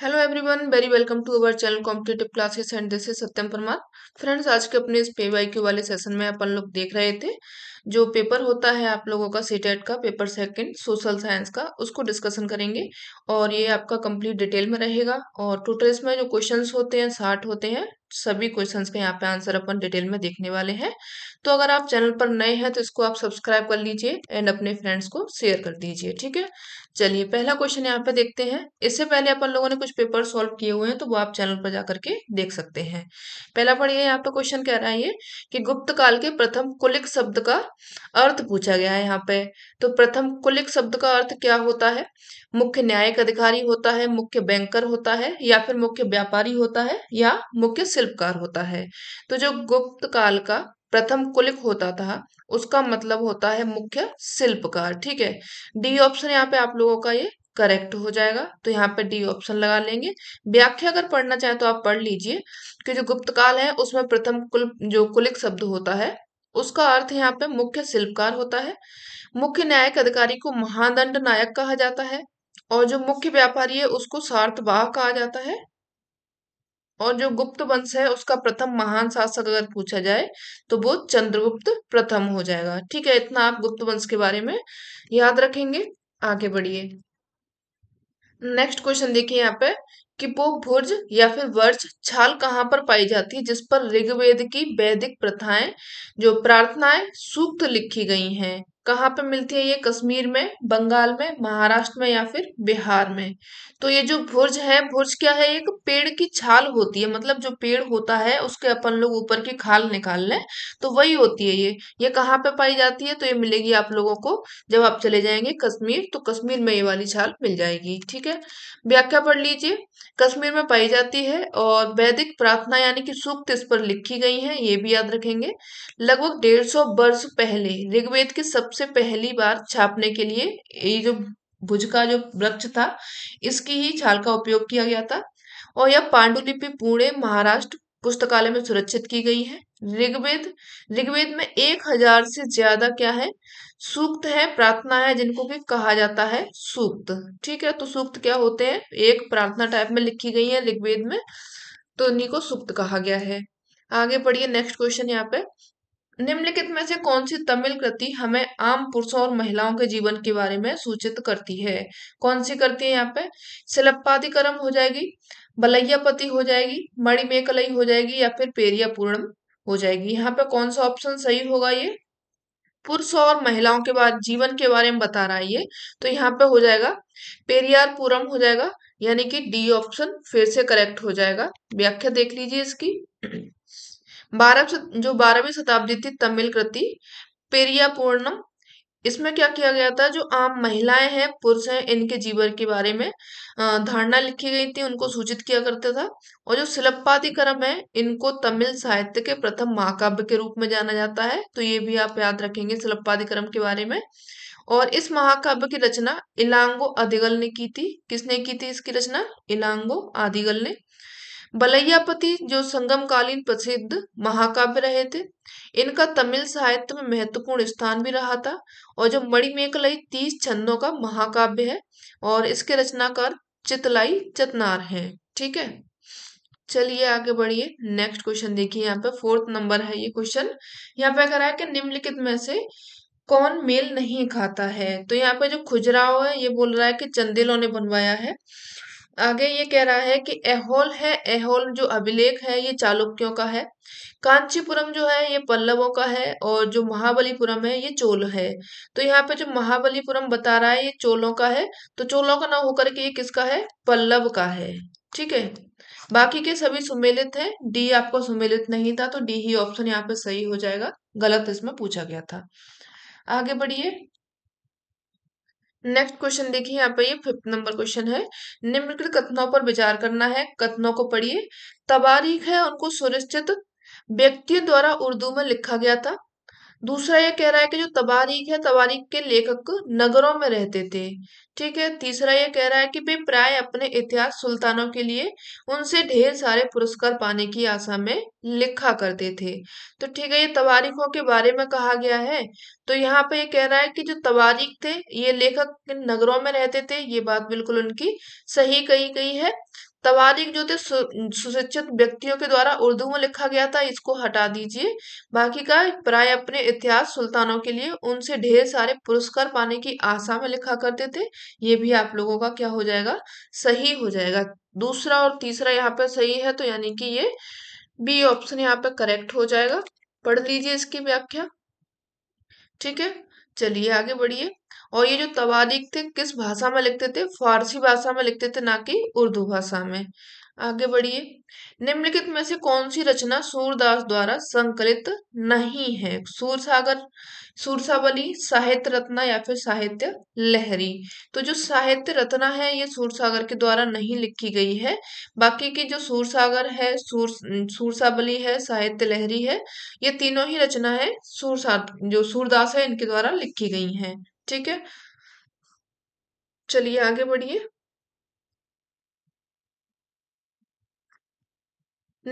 hello everyone very welcome to our channel competitive classes and this is Satyam Parmar friends आज के अपने इस पे वाई क्यू वाले सेशन में अपन लोग देख रहे थे जो पेपर होता है आप लोगों का सीटेट e का पेपर सेकंड सोशल साइंस का उसको डिस्कशन करेंगे और ये आपका कंप्लीट डिटेल में रहेगा और टोटल इसमें जो क्वेश्चंस होते हैं साठ होते हैं सभी क्वेश्चंस का यहाँ पे आंसर अपन डिटेल में देखने वाले हैं तो अगर आप चैनल पर नए हैं तो इसको आप सब्सक्राइब कर लीजिए एंड अपने फ्रेंड्स को शेयर कर दीजिए ठीक है चलिए पहला क्वेश्चन यहाँ पे देखते हैं इससे पहले अपन लोगों ने कुछ पेपर सॉल्व किए हुए हैं तो वो आप चैनल पर जाकर के देख सकते हैं पहला पढ़िए यहाँ पे क्वेश्चन कह रहा है ये कि गुप्त काल के प्रथम कुलिक शब्द का अर्थ पूछा गया है यहाँ पे तो प्रथम कुलिक शब्द का अर्थ क्या होता है मुख्य न्यायिक अधिकारी होता है मुख्य बैंकर होता है या फिर मुख्य व्यापारी होता है या मुख्य शिल्पकार होता है तो जो गुप्त काल का प्रथम कुलिक होता था उसका मतलब होता है मुख्य शिल्पकार ठीक है डी ऑप्शन यहाँ पे आप लोगों का ये करेक्ट हो जाएगा तो यहाँ पे डी ऑप्शन लगा लेंगे व्याख्या अगर पढ़ना चाहें तो आप पढ़ लीजिए कि जो गुप्त काल है उसमें प्रथम कुल जो कुलिक शब्द होता है उसका अर्थ यहाँ पे मुख्य शिल्पकार होता है मुख्य न्यायिक अधिकारी को महादंड नायक कहा जाता है और जो मुख्य व्यापारी है उसको सार्थवाह कहा जाता है और जो गुप्त वंश है उसका प्रथम महान शासक अगर पूछा जाए तो वो चंद्रगुप्त प्रथम हो जाएगा ठीक है इतना आप गुप्त वंश के बारे में याद रखेंगे आगे बढ़िए नेक्स्ट क्वेश्चन देखिए यहाँ पे कि भुर्ज या फिर वर्ज छाल कहाँ पर पाई जाती है जिस पर ऋग्वेद की वैदिक प्रथाएं जो प्रार्थनाएं सूक्त लिखी गई हैं कहाँ पे मिलती है ये कश्मीर में बंगाल में महाराष्ट्र में या फिर बिहार में तो ये जो भुर्ज है भुर्ज क्या है एक पेड़ की छाल होती है मतलब जो पेड़ होता है उसके अपन लोग ऊपर की खाल निकाल लें तो वही होती है ये ये कहाँ पे पाई जाती है तो ये मिलेगी आप लोगों को जब आप चले जाएंगे कश्मीर तो कश्मीर में ये वाली छाल मिल जाएगी ठीक है व्याख्या पढ़ लीजिए कश्मीर में पाई जाती है और वैदिक प्रार्थना यानी कि सूक्त इस पर लिखी गई है ये भी याद रखेंगे लगभग डेढ़ सौ वर्ष पहले ऋग्वेद के सबसे सबसे पहली बार छापने के लिए ये जो भुज का जो वृक्ष था इसकी ही छाल का उपयोग किया गया था और यह पांडुलिपि पुणे महाराष्ट्र पुस्तकालय में सुरक्षित की गई है ऋग्वेद ऋग्वेद में एक हजार से ज्यादा क्या है सूक्त है प्रार्थना है जिनको भी कहा जाता है सूक्त ठीक है तो सूक्त क्या होते हैं एक प्रार्थना टाइप में लिखी गई है ऋग्वेद में तो उन्हीं को सूक्त कहा गया है आगे पढ़िए नेक्स्ट क्वेश्चन यहाँ पे निम्नलिखित में से कौन सी तमिल कृति हमें आम पुरुषों और महिलाओं के जीवन के बारे में सूचित करती है कौन सी करती है यहाँ पे सिलप्पाधिकरम हो जाएगी बलैयापति हो जाएगी मणिमेकलई हो जाएगी या फिर पेरिया पूर्णम हो जाएगी यहाँ पे कौन सा ऑप्शन सही होगा ये पुरुषों और महिलाओं के बाद जीवन के बारे में बता रहा है ये तो यहाँ पे हो जाएगा पेरियार पूरम हो जाएगा यानी कि डी ऑप्शन फिर से करेक्ट हो जाएगा व्याख्या देख लीजिए इसकी बारह जो बारहवीं शताब्दी थी तमिल कृति पेरिया पूर्णम इसमें क्या किया गया था जो आम महिलाएं हैं पुरुष हैं इनके जीवन के बारे में धारणा लिखी गई थी उनको सूचित किया करता था और जो क्रम है इनको तमिल साहित्य के प्रथम महाकाव्य के रूप में जाना जाता है तो ये भी आप याद रखेंगे क्रम के बारे में और इस महाकाव्य की रचना इलांगो अधिगल ने की थी किसने की थी इसकी रचना इलांगो आदिगल ने बलैयापति जो संगमकालीन प्रसिद्ध महाकाव्य रहे थे इनका तमिल साहित्य में महत्वपूर्ण स्थान भी रहा था और जो मणिमेकलई तीस छंदों का महाकाव्य है और इसके रचनाकार चितलाई चतनार हैं ठीक है चलिए आगे बढ़िए नेक्स्ट क्वेश्चन देखिए यहाँ पे फोर्थ नंबर है ये क्वेश्चन यहाँ पे कह रहा है कि निम्नलिखित में से कौन मेल नहीं खाता है तो यहाँ पे जो खुजराव है ये बोल रहा है कि चंदेलों ने बनवाया है आगे ये कह रहा है कि एहोल है एहोल जो अभिलेख है ये चालुक्यों का है कांचीपुरम जो है ये पल्लवों का है और जो महाबलीपुरम है ये चोल है तो यहाँ पे जो महाबलीपुरम बता रहा है ये चोलों का है तो चोलों का ना होकर के ये किसका है पल्लव का है ठीक है बाकी के सभी सुमेलित है डी आपको सुमेलित नहीं था तो डी ही ऑप्शन यहाँ पे सही हो जाएगा गलत इसमें पूछा गया था आगे बढ़िए नेक्स्ट क्वेश्चन देखिए यहाँ पे ये फिफ्थ नंबर क्वेश्चन है निम्नलिखित कथनों पर विचार करना है कथनों को पढ़िए तबारीख है उनको सुनिश्चित व्यक्तियों द्वारा उर्दू में लिखा गया था दूसरा ये कह रहा है कि जो तबारीख है तबारीख के लेखक नगरों में रहते थे ठीक है तीसरा ये कह रहा है कि वे प्राय अपने इतिहास सुल्तानों के लिए उनसे ढेर सारे पुरस्कार पाने की आशा में लिखा करते थे तो ठीक है ये तबारीखों के बारे में कहा गया है तो यहाँ पे ये कह रहा है कि जो तबारीख थे ये लेखक नगरों में रहते थे ये बात बिल्कुल उनकी सही कही गई है तवारीख जो थे सुशिक्षित व्यक्तियों के द्वारा उर्दू में लिखा गया था इसको हटा दीजिए बाकी का प्राय अपने इतिहास सुल्तानों के लिए उनसे ढेर सारे पुरस्कार पाने की आशा में लिखा करते थे ये भी आप लोगों का क्या हो जाएगा सही हो जाएगा दूसरा और तीसरा यहाँ पे सही है तो यानी कि ये बी ऑप्शन यहाँ पे करेक्ट हो जाएगा पढ़ लीजिए इसकी व्याख्या ठीक है चलिए आगे बढ़िए और ये जो तवारीख थे किस भाषा में लिखते थे फारसी भाषा में लिखते थे ना कि उर्दू भाषा में आगे बढ़िए निम्नलिखित में से कौन सी रचना सूरदास द्वारा संकलित नहीं है सूर सागर सुरसावली साहित्य रत्ना या फिर साहित्य लहरी तो जो साहित्य रत्ना है ये सूरसागर के द्वारा नहीं लिखी गई है बाकी की जो सूरसागर है सूर सूरसावली है साहित्य लहरी है ये तीनों ही रचना है सूरसा जो सूरदास है इनके द्वारा लिखी गई है ठीक है चलिए आगे बढ़िए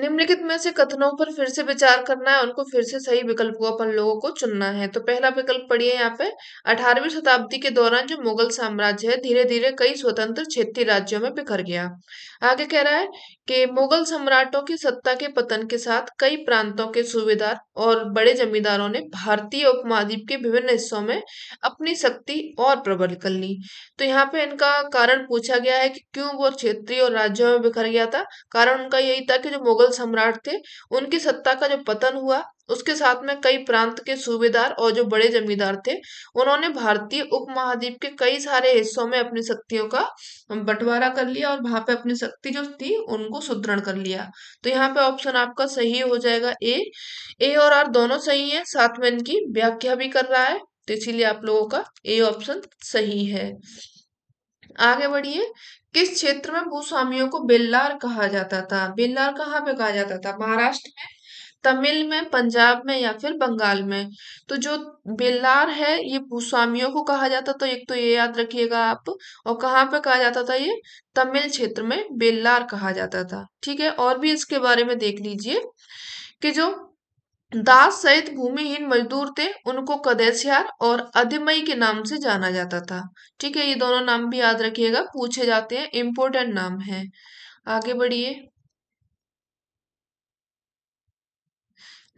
निम्नलिखित में से कथनों पर फिर से विचार करना है उनको फिर से सही विकल्प को अपन लोगों को चुनना है तो पहला विकल्प पढ़िए यहाँ पे अठारहवीं शताब्दी के दौरान जो मुगल साम्राज्य है धीरे धीरे कई स्वतंत्र क्षेत्रीय राज्यों में बिखर गया आगे कह रहा है कि मुगल सम्राटों की सत्ता के पतन के साथ कई प्रांतों के सूबेदार और बड़े जमींदारों ने भारतीय उपमहाद्वीप के विभिन्न हिस्सों में अपनी शक्ति और प्रबल कर ली तो यहाँ पे इनका कारण पूछा गया है कि क्यों वो क्षेत्रीय और राज्यों में बिखर गया था कारण उनका यही था कि जो मुगल मुगल सम्राट थे उनकी सत्ता का जो पतन हुआ उसके साथ में कई प्रांत के सूबेदार और जो बड़े जमींदार थे उन्होंने भारतीय उपमहाद्वीप के कई सारे हिस्सों में अपनी शक्तियों का बंटवारा कर लिया और वहां पे अपनी शक्ति जो थी उनको सुदृढ़ कर लिया तो यहाँ पे ऑप्शन आपका सही हो जाएगा ए ए और आर दोनों सही है साथ में इनकी व्याख्या भी कर रहा है तो इसीलिए आप लोगों का ए ऑप्शन सही है आगे बढ़िए किस क्षेत्र में भूस्वामियों को बेल्लार कहा जाता था बेल्लार कहाँ पे कहा जाता था महाराष्ट्र में तमिल में पंजाब में या फिर बंगाल में तो जो बेल्लार है ये भूस्वामियों को कहा जाता तो एक तो ये याद रखिएगा आप और कहाँ पे कहा जाता था ये तमिल क्षेत्र में बेल्लार कहा जाता था ठीक है और भी इसके बारे में देख लीजिए कि जो दास सहित भूमिहीन मजदूर थे उनको कदेशियार और अधिमई के नाम से जाना जाता था ठीक है ये दोनों नाम भी याद रखिएगा पूछे जाते हैं इंपॉर्टेंट नाम है आगे बढ़िए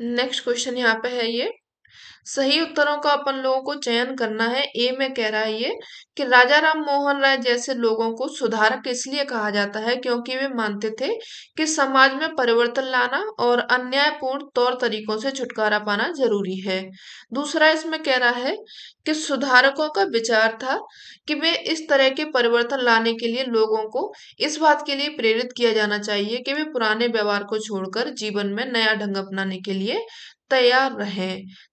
नेक्स्ट क्वेश्चन यहाँ पे है ये सही उत्तरों का अपन लोगों को चयन करना है ए में कह रहा है ये कि राजा राम मोहन राय जैसे लोगों को सुधारक इसलिए कहा जाता है क्योंकि वे मानते थे कि समाज में परिवर्तन लाना और अन्यायपूर्ण तौर तरीकों से छुटकारा पाना जरूरी है दूसरा इसमें कह रहा है कि सुधारकों का विचार था कि वे इस तरह के परिवर्तन लाने के लिए लोगों को इस बात के लिए प्रेरित किया जाना चाहिए कि वे पुराने व्यवहार को छोड़कर जीवन में नया ढंग अपनाने के लिए तैयार रहे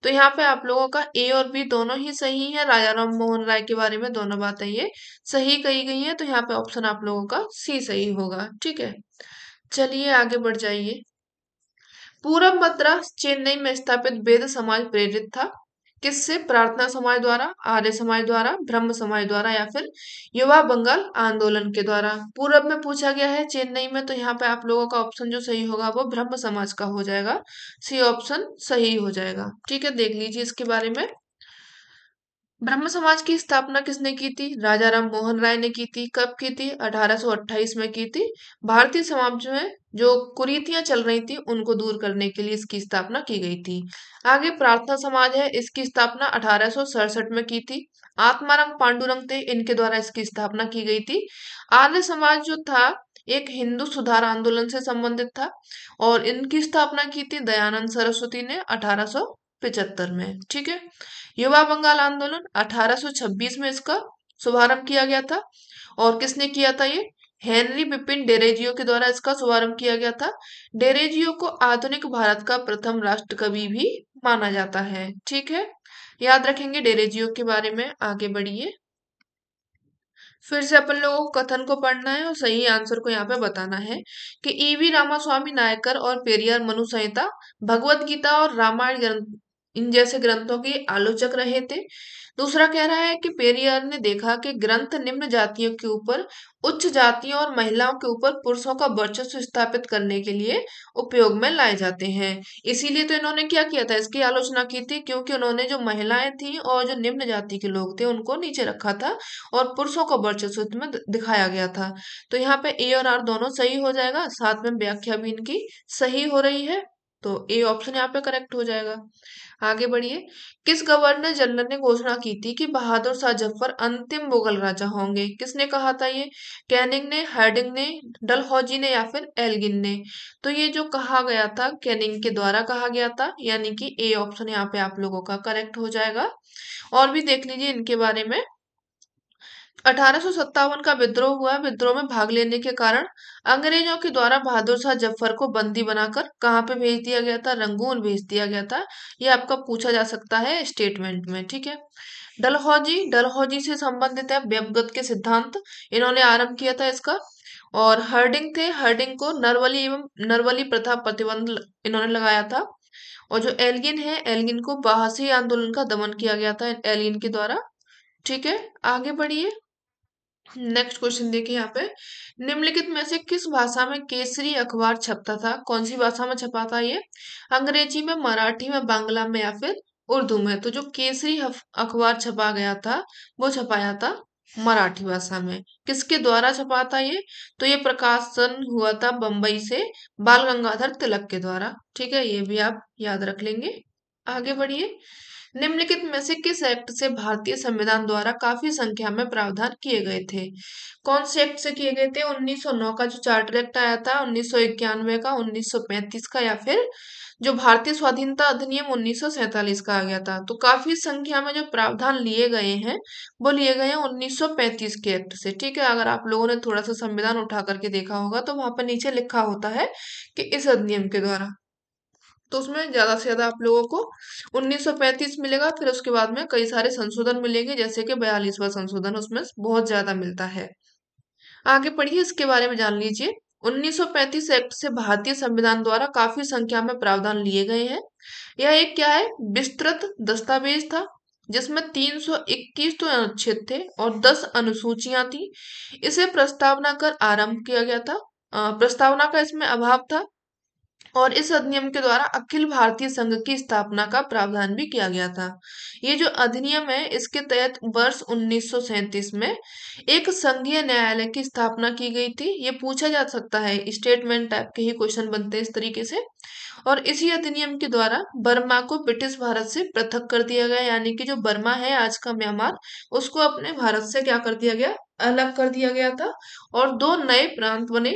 तो यहाँ पे आप लोगों का ए और बी दोनों ही सही है राजा राम मोहन राय के बारे में दोनों बातें ये सही कही गई हैं तो यहाँ पे ऑप्शन आप लोगों का सी सही होगा ठीक है चलिए आगे बढ़ जाइए पूरब मद्रास चेन्नई में स्थापित वेद समाज प्रेरित था किससे प्रार्थना समाज द्वारा आर्य समाज द्वारा ब्रह्म समाज द्वारा या फिर युवा बंगाल आंदोलन के द्वारा पूर्व में पूछा गया है चेन्नई में तो यहाँ पे आप लोगों का ऑप्शन जो सही होगा वो ब्रह्म समाज का हो जाएगा सी ऑप्शन सही हो जाएगा ठीक है देख लीजिए इसके बारे में ब्रह्म समाज की स्थापना किसने की थी राजा राम मोहन राय ने की थी कब की थी 1828 में की थी भारतीय समाज में जो कुरीतियां चल रही थी उनको दूर करने के लिए इसकी स्थापना की गई थी आगे प्रार्थना समाज है इसकी स्थापना अठारह में की थी आत्मारंग पांडुरंग थे इनके द्वारा इसकी स्थापना की गई थी आर्य समाज जो था एक हिंदू सुधार आंदोलन से संबंधित था और इनकी स्थापना की थी दयानंद सरस्वती ने अठारह में ठीक है युवा बंगाल आंदोलन 1826 में इसका शुभारंभ किया गया था और किसने किया था ये हेनरी बिपिन डेरेजियो के द्वारा इसका शुभारंभ किया गया था डेरेजियो को आधुनिक भारत का प्रथम राष्ट्र कवि भी माना जाता है ठीक है याद रखेंगे डेरेजियो के बारे में आगे बढ़िए फिर से अपन लोगों को कथन को पढ़ना है और सही आंसर को यहाँ पे बताना है कि ईवी रामास्वामी नायकर और पेरियार मनु संहिता भगवदगीता गीता और रामायण इन जैसे ग्रंथों के आलोचक रहे थे दूसरा कह रहा है कि पेरियर ने देखा कि ग्रंथ निम्न जातियों के ऊपर उच्च जातियों और महिलाओं के ऊपर पुरुषों का वर्चस्व स्थापित करने के लिए उपयोग में लाए जाते हैं इसीलिए तो इन्होंने क्या किया था इसकी आलोचना की थी क्योंकि उन्होंने जो महिलाएं थी और जो निम्न जाति के लोग थे उनको नीचे रखा था और पुरुषों का वर्चस्व इसमें दिखाया गया था तो यहाँ पे ए और आर दोनों सही हो जाएगा साथ में व्याख्या भी इनकी सही हो रही है तो ए ऑप्शन यहाँ पे करेक्ट हो जाएगा आगे बढ़िए किस गवर्नर जनरल ने घोषणा की थी कि बहादुर शाह जफर अंतिम मुगल राजा होंगे किसने कहा था ये कैनिंग ने हार्डिंग ने डलहौजी ने या फिर एलगिन ने तो ये जो कहा गया था कैनिंग के द्वारा कहा गया था यानी कि ए ऑप्शन यहाँ पे आप लोगों का करेक्ट हो जाएगा और भी देख लीजिए इनके बारे में अठारह का विद्रोह हुआ विद्रोह में भाग लेने के कारण अंग्रेजों के द्वारा बहादुर शाह जफर को बंदी बनाकर कहाँ पे भेज दिया गया था रंगून भेज दिया गया था यह आपका पूछा जा सकता है स्टेटमेंट में ठीक है डलहौजी डलहौजी से संबंधित है व्यवगत के सिद्धांत इन्होंने आरंभ किया था इसका और हर्डिंग थे हर्डिंग को नरवली एवं नरवली प्रथा प्रतिबंध इन्होंने लगाया था और जो एलगिन है एलगिन को बाहसी आंदोलन का दमन किया गया था एलगिन के द्वारा ठीक है आगे बढ़िए नेक्स्ट क्वेश्चन देखिए यहाँ पे निम्नलिखित में से किस भाषा में केसरी अखबार छपता था कौन सी भाषा में छपा था ये अंग्रेजी में मराठी में बांग्ला में या फिर उर्दू में तो जो केसरी अखबार छपा गया था वो छपाया था मराठी भाषा में किसके द्वारा छपा था ये तो ये प्रकाशन हुआ था बंबई से बाल गंगाधर तिलक के द्वारा ठीक है ये भी आप याद रख लेंगे आगे बढ़िए निम्नलिखित में से किस एक्ट से भारतीय संविधान द्वारा काफी संख्या में प्रावधान किए गए थे कौन से एक्ट से किए गए थे 1909 का जो चार्टर एक्ट आया था उन्नीस का 1935 का या फिर जो भारतीय स्वाधीनता अधिनियम उन्नीस का आ गया था तो काफी संख्या में जो प्रावधान लिए गए हैं वो लिए गए हैं उन्नीस के एक्ट से ठीक है अगर आप लोगों ने थोड़ा सा संविधान उठा करके देखा होगा तो वहां पर नीचे लिखा होता है कि इस अधिनियम के द्वारा तो उसमें ज़्यादा से ज़्यादा आप लोगों को 1935 मिलेगा फिर उसके बाद में कई सारे संशोधन मिलेंगे जैसे कि बयालीसवा संशोधन उसमें बहुत ज़्यादा मिलता है आगे पढ़िए इसके बारे में जान लीजिए 1935 एक्ट से भारतीय संविधान द्वारा काफी संख्या में प्रावधान लिए गए हैं यह एक क्या है विस्तृत दस्तावेज था जिसमें 321 तो अनुच्छेद थे और 10 अनुसूचियां थी इसे प्रस्तावना कर आरंभ किया गया था प्रस्तावना का इसमें अभाव था और इस अधिनियम के द्वारा अखिल भारतीय संघ की स्थापना का प्रावधान भी किया गया था ये जो अधिनियम है इसके तहत वर्ष उन्नीस में एक संघीय न्यायालय की स्थापना की गई थी ये पूछा जा सकता है स्टेटमेंट टाइप के ही क्वेश्चन बनते हैं इस तरीके से और इसी अधिनियम के द्वारा बर्मा को ब्रिटिश भारत से पृथक कर दिया गया यानी कि जो बर्मा है आज का म्यांमार उसको अपने भारत से क्या कर दिया गया अलग कर दिया गया था और दो नए प्रांत बने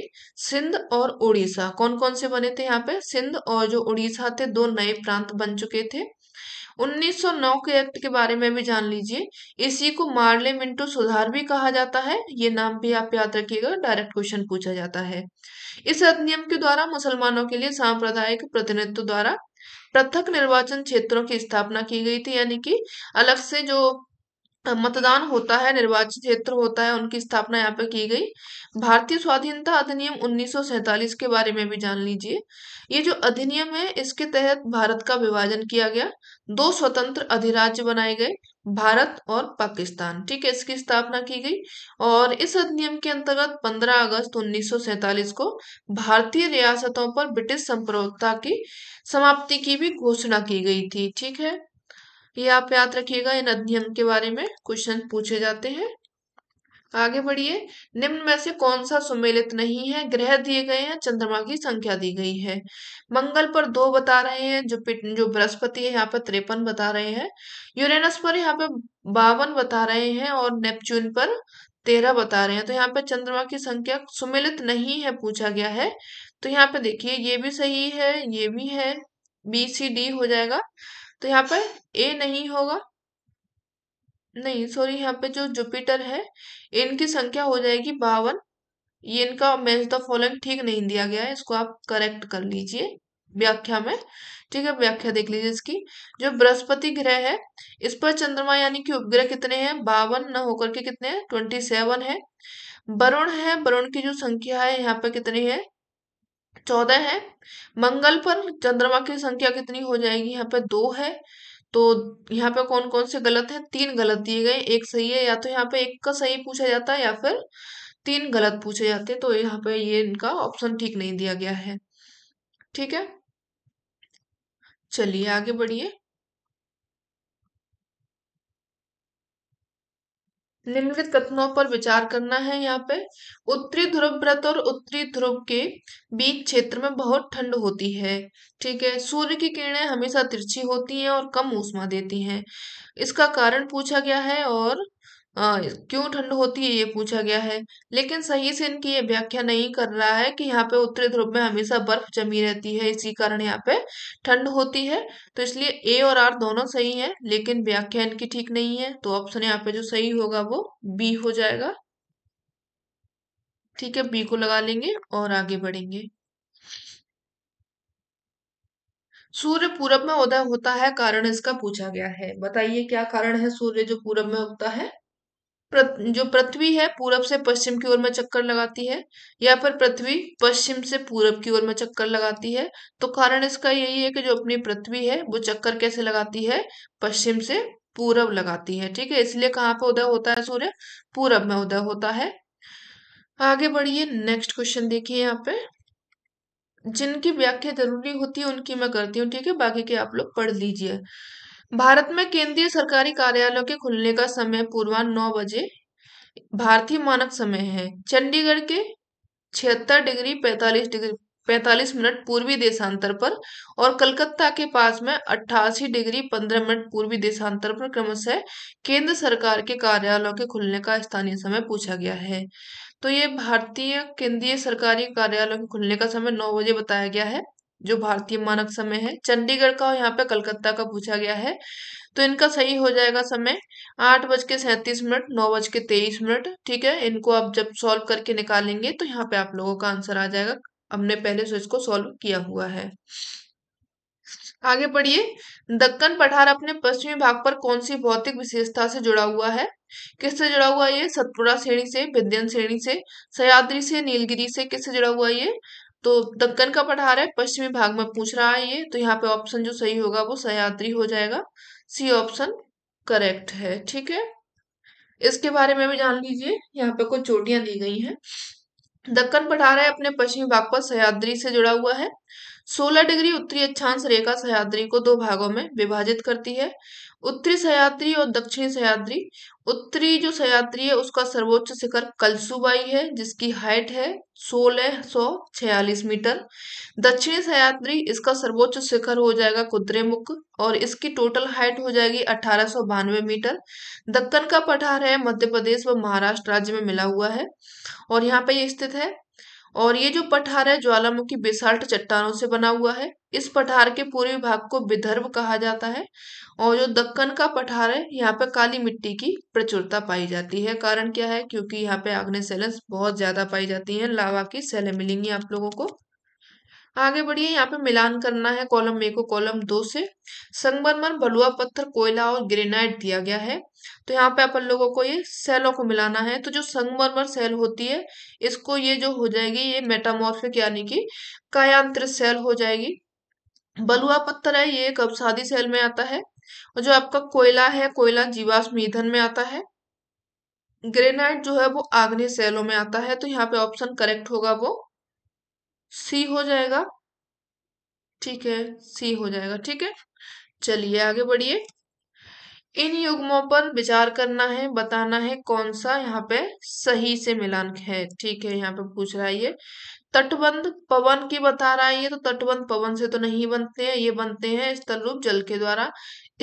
सिंध और उड़ीसा कौन कौन से बने थे यहाँ पे सिंध और जो उड़ीसा थे दो नए प्रांत बन चुके थे 1909 के एक्ट के बारे में भी जान लीजिए इसी को मार्ले मिंटो सुधार भी कहा जाता है ये नाम भी आप याद रखिएगा डायरेक्ट क्वेश्चन पूछा जाता है इस अधिनियम के द्वारा मुसलमानों के लिए सांप्रदायिक प्रतिनिधित्व द्वारा पृथक निर्वाचन क्षेत्रों की स्थापना की गई थी यानी कि अलग से जो मतदान होता है निर्वाचित क्षेत्र होता है उनकी स्थापना यहाँ पे की गई भारतीय स्वाधीनता अधिनियम उन्नीस के बारे में भी जान लीजिए ये जो अधिनियम है इसके तहत भारत का विभाजन किया गया दो स्वतंत्र अधिराज्य बनाए गए भारत और पाकिस्तान ठीक है इसकी स्थापना की गई और इस अधिनियम के अंतर्गत 15 अगस्त उन्नीस को भारतीय रियासतों पर ब्रिटिश संप्रभुता की समाप्ति की भी घोषणा की गई थी ठीक है ये आप याद रखिएगा इन अध्ययन के बारे में क्वेश्चन पूछे जाते हैं आगे बढ़िए निम्न में से कौन सा सुमेलित नहीं है ग्रह दिए गए हैं चंद्रमा की संख्या दी गई है मंगल पर दो बता रहे हैं जो जो बृहस्पति है यहाँ पर त्रेपन बता रहे हैं यूरेनस पर यहाँ पे बावन बता रहे हैं और नेपच्यून पर तेरह बता रहे हैं तो यहाँ पे चंद्रमा की संख्या सुमेलित नहीं है पूछा गया है तो यहाँ पे देखिए ये भी सही है ये भी है बी सी डी हो जाएगा तो यहाँ पर ए नहीं होगा नहीं सॉरी यहाँ पे जो जुपिटर है इनकी संख्या हो जाएगी बावन ये इनका मैच द फॉलोइंग ठीक नहीं दिया गया है इसको आप करेक्ट कर लीजिए व्याख्या में ठीक है व्याख्या देख लीजिए इसकी जो बृहस्पति ग्रह है इस पर चंद्रमा यानी कि उपग्रह कितने हैं बावन न होकर के कितने हैं ट्वेंटी सेवन है वरुण है वरुण की जो संख्या है यहाँ पे कितनी है चौदह है मंगल पर चंद्रमा की संख्या कितनी हो जाएगी यहाँ पे दो है तो यहाँ पे कौन कौन से गलत है तीन गलत दिए गए एक सही है या तो यहाँ पे एक का सही पूछा जाता है या फिर तीन गलत पूछे जाते हैं तो यहाँ पे ये इनका ऑप्शन ठीक नहीं दिया गया है ठीक है चलिए आगे बढ़िए निम्नलिखित कथनों पर विचार करना है यहाँ पे उत्तरी ध्रुव व्रत और उत्तरी ध्रुव के बीच क्षेत्र में बहुत ठंड होती है ठीक है सूर्य की किरणें हमेशा तिरछी होती हैं और कम ऊष्मा देती हैं इसका कारण पूछा गया है और हाँ, क्यों ठंड होती है ये पूछा गया है लेकिन सही से इनकी ये व्याख्या नहीं कर रहा है कि यहाँ पे उत्तरी ध्रुव में हमेशा बर्फ जमी रहती है इसी कारण यहाँ पे ठंड होती है तो इसलिए ए और आर दोनों सही है लेकिन व्याख्या इनकी ठीक नहीं है तो ऑप्शन यहाँ पे जो सही होगा वो बी हो जाएगा ठीक है बी को लगा लेंगे और आगे बढ़ेंगे सूर्य पूरब में उदय होता है कारण इसका पूछा गया है बताइए क्या कारण है सूर्य जो पूरब में उगता है जो पृथ्वी है पूरब से पश्चिम की ओर में चक्कर लगाती है या पर पृथ्वी पश्चिम से पूरब की ओर में चक्कर लगाती है तो कारण इसका यही है कि जो अपनी पृथ्वी है वो चक्कर कैसे लगाती है पश्चिम से पूरब लगाती है ठीक है इसलिए कहाँ पे उदय होता है सूर्य पूरब में उदय होता है आगे बढ़िए नेक्स्ट क्वेश्चन देखिए यहाँ पे जिनकी व्याख्या जरूरी होती है उनकी मैं करती हूँ ठीक है बाकी के आप लोग पढ़ लीजिए भारत में केंद्रीय सरकारी कार्यालयों के खुलने का समय पूर्वान्ह नौ बजे भारतीय मानक समय है चंडीगढ़ के छिहत्तर डिग्री पैंतालीस डिग्री पैंतालीस मिनट पूर्वी देशांतर पर और कलकत्ता के पास में अट्ठासी डिग्री पंद्रह मिनट पूर्वी देशांतर पर क्रमशः केंद्र सरकार के कार्यालयों के खुलने का स्थानीय समय पूछा गया है तो ये भारतीय केंद्रीय सरकारी कार्यालयों के खुलने का समय नौ बजे बताया गया है जो भारतीय मानक समय है चंडीगढ़ का और यहाँ पे कलकत्ता का पूछा गया है तो इनका सही हो जाएगा समय आठ बज के सैंतीस मिनट नौ बज के तेईस मिनट ठीक है इनको आप जब सॉल्व करके निकालेंगे तो यहाँ पे आप लोगों का आंसर आ जाएगा हमने पहले से इसको सॉल्व किया हुआ है आगे पढ़िए दक्कन पठार अपने पश्चिमी भाग पर कौन सी भौतिक विशेषता से जुड़ा हुआ है किससे जुड़ा हुआ ये सतपुरा श्रेणी से विद्यन श्रेणी से सयाद्री से नीलगिरी से किससे जुड़ा हुआ ये तो दक्कन का पठार है पश्चिमी भाग में पूछ रहा है ये तो यहाँ पे ऑप्शन जो सही होगा वो सयात्री हो जाएगा सी ऑप्शन करेक्ट है ठीक है इसके बारे में भी जान लीजिए यहाँ पे कुछ चोटियां दी गई हैं दक्कन पठार है अपने पश्चिमी भाग पर सहयाद्री से जुड़ा हुआ है 16 डिग्री उत्तरी अक्षांश रेखा सहयाद्री को दो भागों में विभाजित करती है उत्तरी सह्याद्री और दक्षिणी सह्याद्री उत्तरी जो सह्याद्री है उसका सर्वोच्च शिखर कलसुबाई है जिसकी हाइट है सोलह सौ छियालीस मीटर दक्षिणी सह्याद्री इसका सर्वोच्च शिखर हो जाएगा कुद्रेमुख और इसकी टोटल हाइट हो जाएगी अठारह सौ बानवे मीटर दक्कन का पठार है मध्य प्रदेश व महाराष्ट्र राज्य में मिला हुआ है और यहाँ पे ये स्थित है और ये जो पठार है ज्वालामुखी बेसाल्ट चट्टानों से बना हुआ है इस पठार के पूर्वी भाग को विदर्भ कहा जाता है और जो दक्कन का पठार है यहाँ पे काली मिट्टी की प्रचुरता पाई जाती है कारण क्या है क्योंकि यहाँ पे आग्नेय सैलेंस बहुत ज्यादा पाई जाती है लावा की सैलें मिलेंगी आप लोगों को आगे बढ़िए यहाँ पे मिलान करना है कॉलम ए को कॉलम दो से संगमरमर बलुआ पत्थर कोयला और ग्रेनाइट दिया गया है तो यहाँ पे अपन लोगों को ये सेलों को मिलाना है तो जो संगमरमर सेल होती है इसको ये जो हो जाएगी ये मेटामॉर्फिक यानी कि कायांत्र सेल हो जाएगी बलुआ पत्थर है ये अवसादी सेल में आता है और जो आपका कोयला है कोयला जीवाश्म ईंधन में आता है ग्रेनाइट जो है वो आग्नेय सेलों में आता है तो यहाँ पे ऑप्शन करेक्ट होगा वो सी हो जाएगा ठीक है सी हो जाएगा ठीक है चलिए आगे बढ़िए इन युग्मों पर विचार करना है बताना है कौन सा यहाँ पे सही से मिलान है ठीक है यहाँ पे पूछ रहा है ये तटबंध पवन की बता रहा है ये तो तटबंध पवन से तो नहीं बनते हैं ये बनते हैं स्थल रूप जल के द्वारा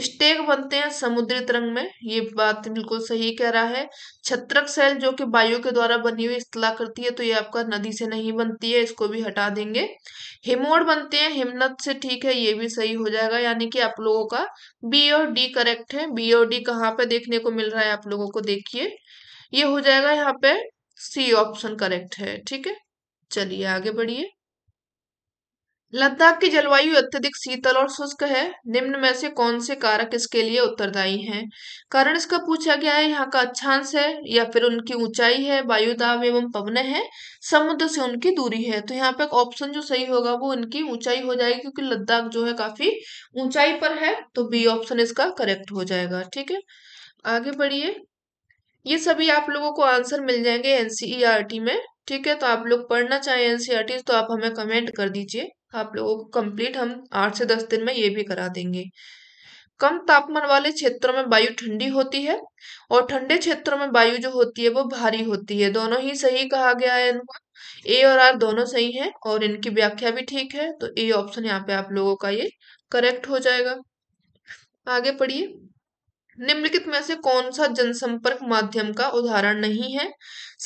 स्टेक बनते हैं समुद्री तरंग में ये बात बिल्कुल सही कह रहा है छत्रक सेल जो कि वायु के द्वारा बनी हुई इतला करती है तो ये आपका नदी से नहीं बनती है इसको भी हटा देंगे हिमोड़ बनते हैं हिमनत से ठीक है ये भी सही हो जाएगा यानी कि आप लोगों का बी और डी करेक्ट है बी और डी कहाँ पे देखने को मिल रहा है आप लोगों को देखिए ये हो जाएगा यहाँ पे सी ऑप्शन करेक्ट है ठीक है चलिए आगे बढ़िए लद्दाख की जलवायु अत्यधिक शीतल और शुष्क है निम्न में से कौन से कारक इसके लिए उत्तरदायी हैं कारण इसका पूछा गया है यहाँ का अच्छांश है या फिर उनकी ऊंचाई है वायु दाब एवं पवन है समुद्र से उनकी दूरी है तो यहाँ पे ऑप्शन जो सही होगा वो इनकी ऊंचाई हो जाएगी क्योंकि लद्दाख जो है काफी ऊंचाई पर है तो बी ऑप्शन इसका करेक्ट हो जाएगा ठीक है आगे बढ़िए ये सभी आप लोगों को आंसर मिल जाएंगे एनसीईआरटी e में ठीक है तो आप लोग पढ़ना चाहें एनसीईआरटी e तो आप हमें कमेंट कर दीजिए आप लोगों को कंप्लीट हम आठ से दस दिन में ये भी करा देंगे कम तापमान वाले क्षेत्रों में वायु ठंडी होती है और ठंडे क्षेत्रों में वायु जो होती है वो भारी होती है दोनों ही सही कहा गया है इनको ए और आर दोनों सही हैं और इनकी व्याख्या भी ठीक है तो ए ऑप्शन यहाँ पे आप लोगों का ये करेक्ट हो जाएगा आगे पढ़िए निम्नलिखित में से कौन सा जनसंपर्क माध्यम का उदाहरण नहीं है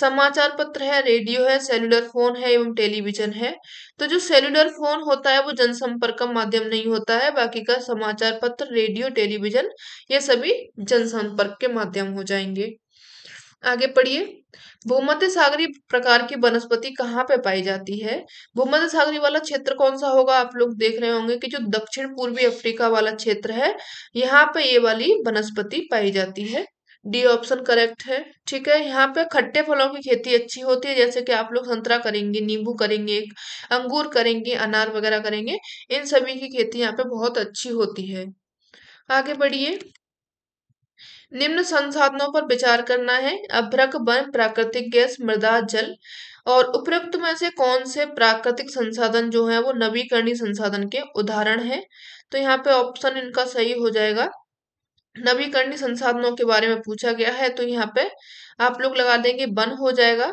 समाचार पत्र है रेडियो है सेलुलर फोन है एवं टेलीविजन है तो जो सेलुलर फोन होता है वो जनसंपर्क का माध्यम नहीं होता है बाकी का समाचार पत्र रेडियो टेलीविजन ये सभी जनसंपर्क के माध्यम हो जाएंगे आगे पढ़िए भूमध्य सागरी प्रकार की वनस्पति कहाँ पे पाई जाती है भूमध्य सागरी वाला क्षेत्र कौन सा होगा आप लोग देख रहे होंगे कि जो दक्षिण पूर्वी अफ्रीका वाला क्षेत्र है यहाँ पे ये वाली वनस्पति पाई जाती है डी ऑप्शन करेक्ट है ठीक है यहाँ पे खट्टे फलों की खेती अच्छी होती है जैसे कि आप लोग संतरा करेंगे नींबू करेंगे अंगूर करेंगे अनार वगैरह करेंगे इन सभी की खेती यहाँ पे बहुत अच्छी होती है आगे बढ़िए निम्न संसाधनों पर विचार करना है अभ्रक वन प्राकृतिक गैस मृदा जल और उपयुक्त में से कौन से प्राकृतिक संसाधन जो है वो नवीकरणीय संसाधन के उदाहरण है तो यहाँ पे ऑप्शन इनका सही हो जाएगा नवीकरणीय संसाधनों के बारे में पूछा गया है तो यहाँ पे आप लोग लगा देंगे बन हो जाएगा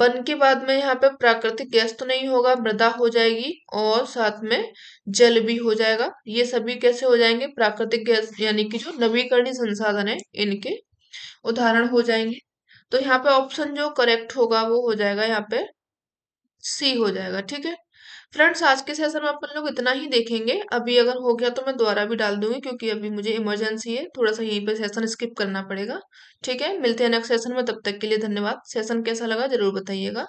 बन के बाद में यहाँ पे प्राकृतिक गैस तो नहीं होगा मृदा हो जाएगी और साथ में जल भी हो जाएगा ये सभी कैसे हो जाएंगे प्राकृतिक गैस यानी कि जो नवीकरणीय संसाधन है इनके उदाहरण हो जाएंगे तो यहाँ पे ऑप्शन जो करेक्ट होगा वो हो जाएगा यहाँ पे सी हो जाएगा ठीक है फ्रेंड्स आज के सेशन में अपन लोग इतना ही देखेंगे अभी अगर हो गया तो मैं दोबारा भी डाल दूंगी क्योंकि अभी मुझे इमरजेंसी है थोड़ा सा यहीं पे सेशन स्किप करना पड़ेगा ठीक है मिलते हैं नेक्स्ट सेशन में तब तक के लिए धन्यवाद सेशन कैसा लगा जरूर बताइएगा